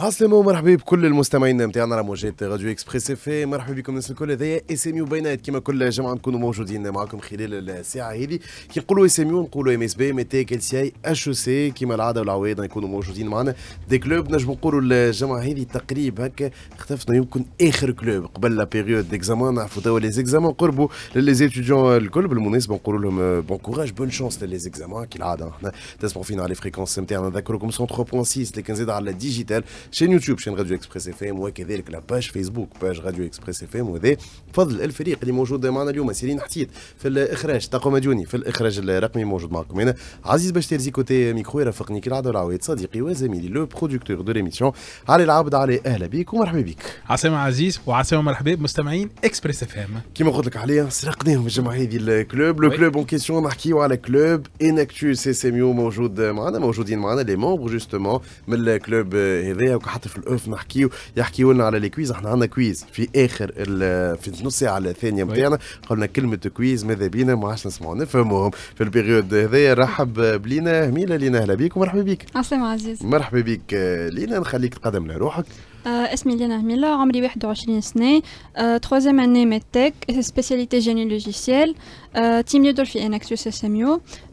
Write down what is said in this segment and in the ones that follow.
عسلامة ومرحبا بكل المستمعين نتاعنا على موجات راديو اكسبريس اف مرحبا بكم الناس الكل هذايا اس ام يو بينات كما كل جمعه نكونوا موجودين معكم خلال الساعه هذه كي نقولوا اس ام يو نقولوا ام اس بي ميتي ال سي اي اش او سي كما العاده والعوايد نكونوا موجودين معنا دي كلوب نجم نقولوا الجمعه هذه تقريبا هكا اختفنا يمكن اخر كلوب قبل لا بيريود ديكزامون نعرفوا توا لي زيكزامون قربوا لي زيتيديون الكل بالمناسبه نقولوا لهم بون كوراج بون شونس لي زيكزامون كي العاده احنا تسمعوا فينا على فريكونس نتاعنا نذكركم 103.6 لكن زيد على الديجيتال شين يوتيوب شين راديو اكسبريس اف ام وكذلك لاباج فيسبوك باج راديو اكسبريس اف ام وذا بفضل الفريق اللي موجود معنا اليوم سيرين حتيت في الاخراج طاقم مديوني في الاخراج الرقمي موجود معكم هنا عزيز باش تيرزي كوتي ميكرو يرافقني كالعاده العويد صديقي وزميلي لو برودكتور دو ليميسيون علي العابد علي اهلا بك ومرحبا بك عسام عزيز وعسام مرحبا بمستمعين اكسبريس اف ام كيما قلت لك عليا سرقناهم الجمعيه هذه الكلوب لو كلوب اون كيسيون نحكيو على كلوب انكتو سي سي موجود معنا موجودين معنا لي مونبر جوستومون من الكلوب هذايا لو حتى في الاوف نحكيو يحكيو لنا على لي كويز احنا عندنا كويز في اخر في نص ساعه الثانيه نتاعنا قلنا كلمه كويز ماذا بينا ما عادش نسمعوا نفهموهم في البيريود هذايا رحب بلينا هميله لينا اهلا بيك ومرحبا بيك عسلامة عزيز مرحبا بك لينا نخليك تقدم لنا روحك آه، اسمي لينا هميلة عمري 21 سنة تخوازيام اني ميتك سبيسياليتي جيني لوجيسيال تيم ليدور في انكسوس اس ام يو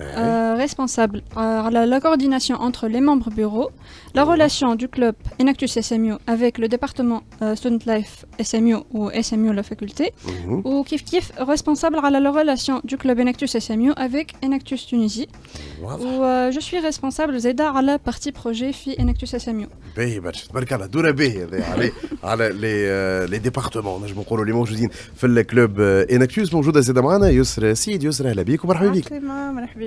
Ben euh, responsable à la, coordination entre les membres bureaux, la relation du club Enactus SMU avec le département euh, Student Life SMU ou SMU la faculté, mhm. ou Kif Kif responsable à la, relation du club Enactus SMU avec Enactus Tunisie, ou euh, je suis responsable Zeda à la partie projet FI Enactus SMU. Bah, eh euh, les départements, je me les mots je dis, le club Enactus, bonjour Zeda معنا يسرى سيد Yusra, اهلا بيك ومرحبا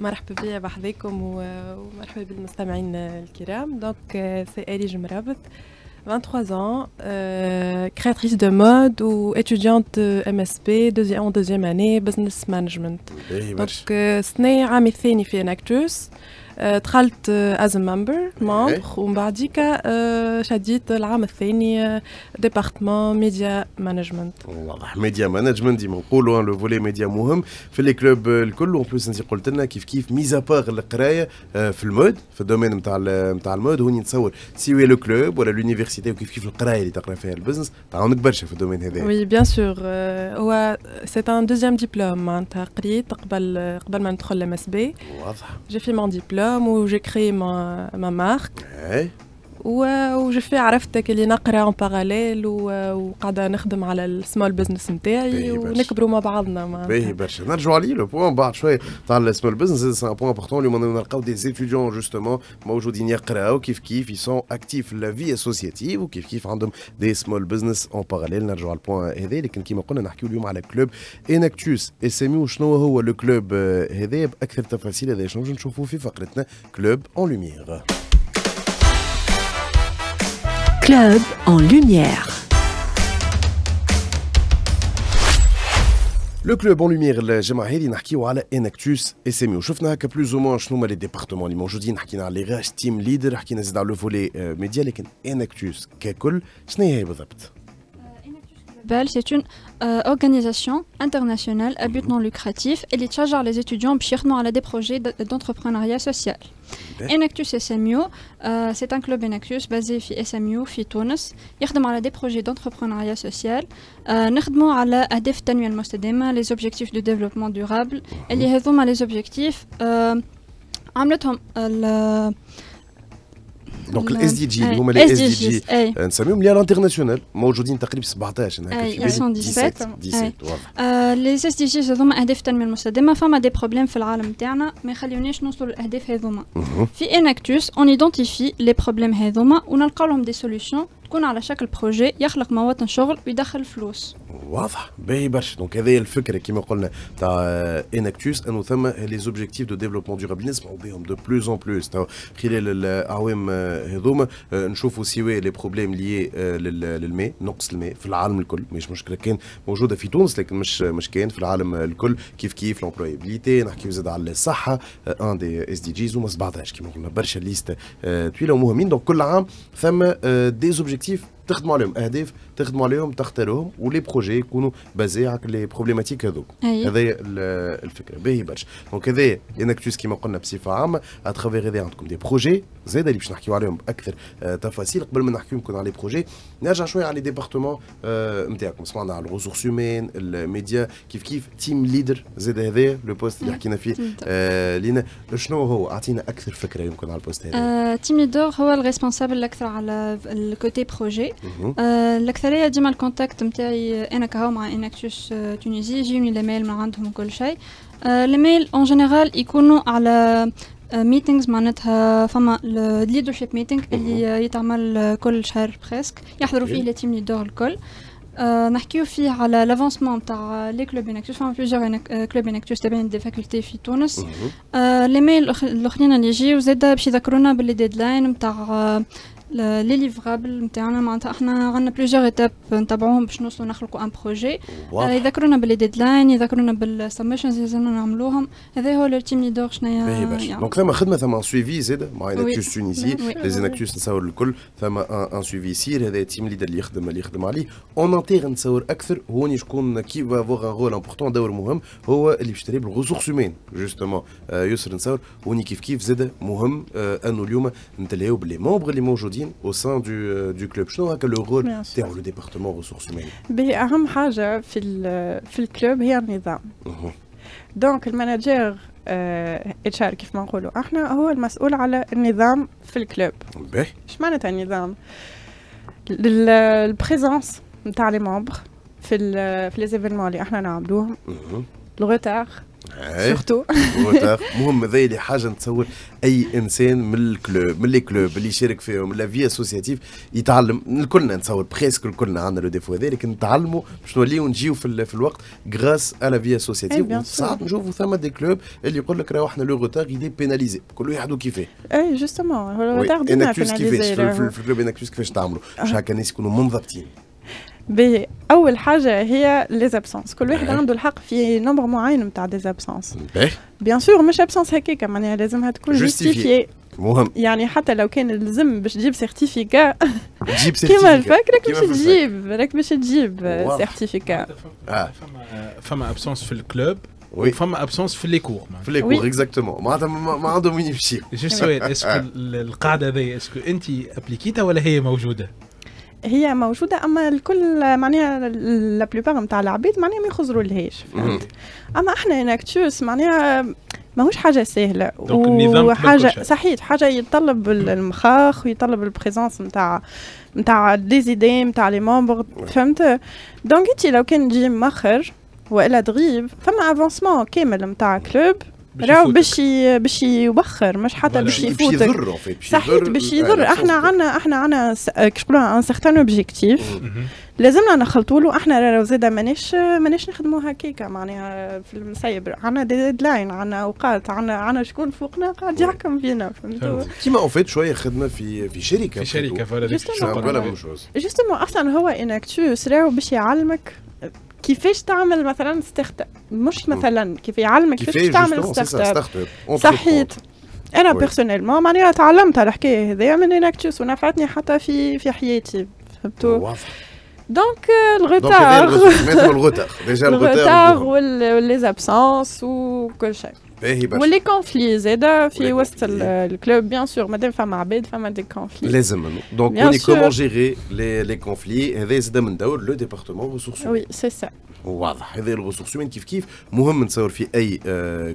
مرحبا بيا بحذاكم ومرحبا بالمستمعين الكرام دونك سي الي جمرابط 23 ans, euh, créatrice de mode ou étudiante MSP deuxième, en deuxième année business management. Hey, donc euh, سنة عامي الثاني في انكتوس euh, آه، دخلت از ممبر ممبر ومن بعديك آه، شديت العام الثاني ديبارتمون ميديا مانجمنت واضح ميديا مانجمنت ديما نقولوا لو فولي ميديا مهم في لي كلوب آه، الكل اون بليس انت قلت لنا كيف كيف ميزا باغ القرايه في المود في الدومين نتاع نتاع المود هوني نتصور سيوي لو كلوب ولا لونيفرسيتي وكيف كيف القرايه اللي تقرا فيها البزنس تعاونك برشا في الدومين هذا وي بيان سور هو سي ان دوزيام ديبلوم معناتها قريت قبل قبل ما ندخل لام اس بي واضح جي في مون ديبلوم où j'ai créé ma, marque. وجفي عرفتك اللي نقرا اون باراليل وقاعده نخدم على السمول بزنس نتاعي ونكبروا مع بعضنا ما باهي برشا نرجعوا عليه لو بوان بعد شويه تاع السمول بزنس سي ان بوان بورتون اللي نلقاو دي زيتيديون جوستومون موجودين يقراو كيف كيف يسون اكتيف في لا في اسوسياتيف وكيف كيف عندهم دي سمول بزنس اون باراليل نرجعوا على البوان هذا لكن كيما قلنا نحكيو اليوم على كلوب انكتوس اسامي وشنو هو لو كلوب هذا باكثر تفاصيل هذا شنو نشوفوا في فقرتنا كلوب اون لوميير Club en lumière. Le club en lumière le Gemaré dinar Kiwal et c'est mieux. Je ne plus ou moins. Je nomme les départements du Montjoie dinar les team leader dinar le volet média. Mais enactus quel col je c'est une euh, organisation internationale à but non lucratif et les charge les étudiants purement euh, à des projets d'entrepreneuriat social. Enactus SMU, c'est un club Enactus basé sur SMU, sur Tunis. Ils على des projets d'entrepreneuriat social. Euh, à la les objectifs de développement durable, اللي هذوما mhm. les objectifs euh, euh دونك الاس دي جي اللي هما الاس دي جي نسميهم اللي انترناسيونال موجودين تقريبا 17 اي 17 لي اس دي جي هذوما اهداف التنميه المستدامه فما دي بروبليم في العالم تاعنا ما يخليونيش نوصلوا للاهداف هذوما في انكتوس اون ايدونتيفي لي بروبليم هذوما ونلقاو لهم دي سوليوشن تكون على شكل بروجي يخلق مواطن شغل ويدخل فلوس واضح باهي برشا دونك هذايا الفكره كيما قلنا تاع انكتوس آه, انه ثم لي زوبجيكتيف دو ديفلوبمون دورابل نسمعوا بهم دو بلوز اون بلوز خلال الاعوام آه, آه, هذوما نشوفوا سوا لي بروبليم لي للماء نقص الماء في العالم الكل مش مشكله كان موجوده في تونس لكن مش مش كان في العالم الكل كيف كيف لومبلويبيليتي نحكيو زاد على الصحه ان دي اس دي جيز وما 17 كيما قلنا برشا ليست طويله ومهمين دونك كل عام ثم دي زوبجيكتيف تخدموا عليهم اهداف تخدموا عليهم تختاروهم ولي بروجي يكونوا بازي على لي بروبليماتيك هذوك هذا الفكره باهي برشا دونك هذا انكتوس كيما قلنا بصفه عامه اترافيغ هذا عندكم دي بروجي زاد اللي باش نحكيو عليهم باكثر آه، تفاصيل قبل ما نحكيو يمكن على لي بروجي نرجع شويه على لي ديبارتمون آه، نتاعكم سمعنا على الريسورس هيومان الميديا كيف كيف تيم ليدر زاد هذا لو بوست اللي حكينا فيه آه، لينا شنو هو اعطينا اكثر فكره يمكن على البوست هذا تيم ليدر هو الريسبونسابل اكثر على الكوتي بروجي الاكثريه ديما الكونتاكت نتاعي انا كهو مع انكتوس تونيزي يجيوني لميل من عندهم وكل شيء الميل اون جينيرال يكونوا على ميتينغز معناتها فما الليدرشيب ميتينغ اللي يتعمل كل شهر بريسك يحضروا فيه التيم تيم ليدر الكل نحكيو فيه على لافونسمون تاع لي كلوب انكتوس فما بليزيور كلوب انكتوس تابعين دي فاكولتي في تونس لي ميل الاخرين اللي يجيو زادا باش يذكرونا باللي ديدلاين تاع لي ليفرابل نتاعنا معناتها احنا عندنا بليزيور ايتاب نتبعوهم باش نوصلوا نخلقوا ان آه، بروجي يذكرونا باللي ديدلاين يذكرونا بالسبمشنز اللي لازمنا نعملوهم هذا هو لو تيم ليدر شنو باهي برشا دونك ثما خدمه ثما سويفي زاد مع اناكتوس تونسي لازم اناكتوس نصور الكل ثما ان سويفي سير هذا تيم ليدر اللي يخدم اللي يخدم عليه اون انتيغ نصور اكثر هوني شكون كي فافوغ ان رول امبورتون دور مهم هو اللي باش تريب الغوسورس هومين جوستومون يسر نصور هوني كيف كيف زاد مهم آه، انه اليوم نتلاقيو باللي موبغ اللي موجودين au sein du euh, club. Je pense que le rôle du département de ressources humaines. La y une chose dans le club, c'est un examen. Donc le manager est cher qui fait mon rôle. Nous sommes au maximum pour un dans le club. Je suis c'est maximum pour la présence des membres dans euh, les événements que nous organisons. Le retard. سورتو المهم هذا اللي حاجه نتصور اي انسان من الكلوب من لي كلوب اللي يشارك فيهم لا في اسوسياتيف يتعلم الكلنا نتصور بريسك الكلنا عندنا لو ديفو هذا لكن نتعلموا باش نوليو نجيو في, في الوقت غراس على في اسوسياتيف ساعات نشوفوا ثما دي كلوب اللي يقول لك راهو احنا لو روتار يدي بيناليزي كل واحد وكيفاه اي جوستومون لو روتار ديما بيناليزي في الكلوب انك كيفاش تعملوا باش أه. هكا الناس يكونوا منضبطين باول حاجه هي ليزابسونس كل واحد عنده الحق في نمبر معين نتاع ديزابسونس بيان سور مش ابسونس هكاك معناها لازمها تكون جوستيفيي مهم يعني حتى لو كان لازم باش تجيب سيرتيفيكا تجيب كيما الفاك راك باش تجيب راك باش تجيب سيرتيفيكا فما فما ابسونس في الكلوب وي فما ابسونس في لي كور في لي كور اكزاكتومون معناتها ما عندهم وين يمشي جي سؤال اسكو القاعده هذه اسكو انت ابليكيتها ولا هي موجوده هي موجوده اما الكل معناها لا بلوبار نتاع العباد معناها ما يخزروا لهاش فهمت اما احنا انكتشوس معناها ماهوش حاجه سهله وحاجه صحيح حاجه يتطلب المخاخ ويطلب البريزونس نتاع نتاع ديزيدي نتاع لي ممبر فهمت دونك لو كان جيم مخر والا تغيب فما افونسمون كامل نتاع كلوب راهو باش باش يوخر مش حتى باش يفوت باش يضر باش يضر احنا عندنا احنا عندنا كيش نقولوا ان سيغتان اوبجيكتيف لازمنا نخلطوا له احنا راهو زاده مانيش مانيش نخدموا هكاك معناها في المسايب عندنا ديدلاين عندنا اوقات عندنا عندنا شكون فوقنا قاعد يحكم فينا فهمت كيما اون فيت شويه خدمه في في شركه في شركه فوالا جوستومون اصلا هو انكتوس راهو باش يعلمك كيفاش تعمل مثلا ستارت مش مثلا كيف يعلمك كيفاش تعمل ستارت اب صحيت انا بيرسونيلمون معناها تعلمت الحكايه هذيا من اناكتوس ونفعتني حتى في في حياتي فهمتوا دونك الغوتار دونك الغوتار ديجا الغوتار ولي زابسونس وكل شيء Ben, les conflits, c'est ça, le club, bien sûr, madame Fama Abed, Fama des conflits. Donc, on est comment gérer les conflits, et c'est ça, le département ressources Oui, c'est ça. واضح هذا لو هيومن كيف كيف مهم نتصور في اي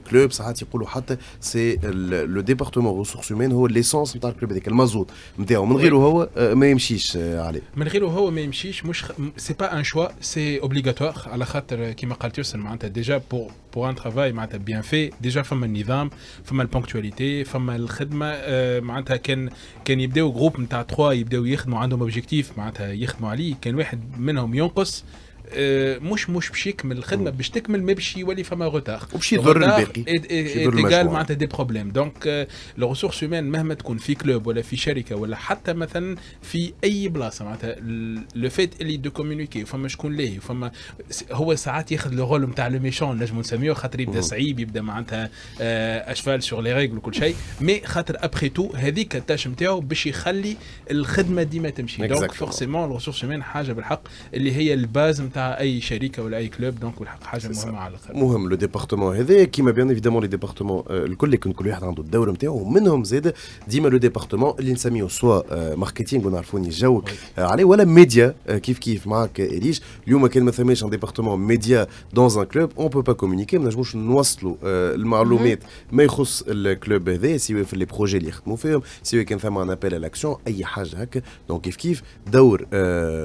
كلوب آه، ساعات يقولوا حتى سي لو ديبارتمون غسوس هيومن هو ليسونس نتاع الكلوب هذاك المازوت نتاعو من غيره هو آه، ما يمشيش آه، عليه من غيره هو ما يمشيش مش خ... سي با ان شوا سي اوبليغاتوار على خاطر كيما قالت يوسف معناتها ديجا بور بور ان ترافاي معناتها بيان في ديجا فما النظام فما البونكتواليتي فما الخدمه معناتها كان كان يبداو جروب نتاع تخوا يبداو يخدموا عندهم اوبجيكتيف معناتها يخدموا عليه كان واحد منهم ينقص آه، مش مش باش يكمل الخدمه باش تكمل ما باش يولي فما روتار وباش يضر الباقي تقال معناتها دي بروبليم دونك لو ريسورس هيومان مهما تكون في كلوب ولا في شركه ولا حتى مثلا في اي بلاصه معناتها لو فيت اللي دو كومونيكي فما شكون ليه فما هو ساعات ياخذ لو رول نتاع لو ميشون نجم نسميه خاطر يبدا صعيب يبدا معناتها آه، اشفال سور لي ريغل وكل شيء مي خاطر ابخي تو هذيك التاش نتاعو باش يخلي الخدمه ديما تمشي دونك فورسيمون لو ريسورس هيومان حاجه بالحق اللي هي الباز نتاع اي شركه ولا اي كلوب دونك والحق حاجه مهمه على الاخر مهم لو ديبارتمون هذا كيما بيان ايفيدامون لي ديبارتمون الكل يكون كل واحد عنده الدور نتاعو ومنهم زاد ديما لو ديبارتمون اللي نسميه سوا آه، ماركتينغ ونعرفوني جوك آه، عليه ولا ميديا آه، كيف كيف معاك اليش اليوم كان ما ثماش ان ديبارتمون ميديا دون ان كلوب اون بو با كومونيكي ما نجموش نوصلوا المعلومات ما يخص الكلوب هذا سواء في لي بروجي اللي يخدموا فيهم سواء كان ثما ان ابيل الاكسيون اي حاجه هكا دونك كيف كيف دور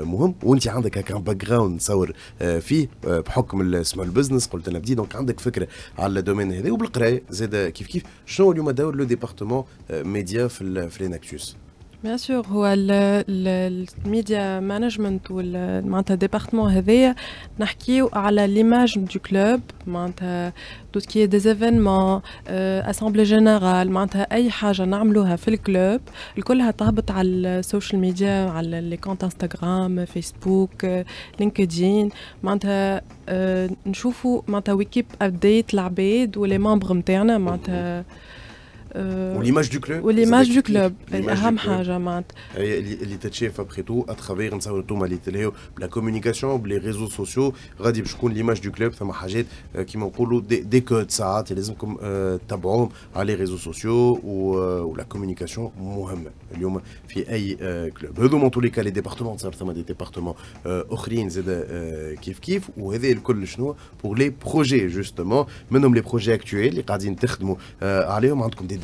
مهم وانت عندك هكا باك جراوند متطور آه، فيه آه، بحكم اسمه البزنس قلت انا بدي دونك عندك فكره على الدومين هذا وبالقرايه زاد كيف كيف شنو اليوم دور لو ديبارتمون ميديا آه، في الاناكتوس بيان سور هو الميديا مانجمنت معناتها ديبارتمون هذايا نحكيو على ليماج دو كلوب معناتها تو سكي دي زيفينمون اسامبلي جينيرال معناتها اي حاجه نعملوها في الكلوب الكلها تهبط على السوشيال ميديا على لي كونت انستغرام فيسبوك لينكدين معناتها euh، نشوفوا معناتها ويكيب ابديت العباد ولي مامبر نتاعنا معناتها Euh, ou l'image du club ou l'image du club hein. les tchèques après tout à travers la communication les réseaux sociaux l'image du club euh, qui m'a pour des codes ça tu les comme euh, tabou à les réseaux sociaux ou la communication moi club dans tous les cas les départements certains des départements ochrines kif kif ou aider le col pour les projets justement même les projets actuels les radines allez on a des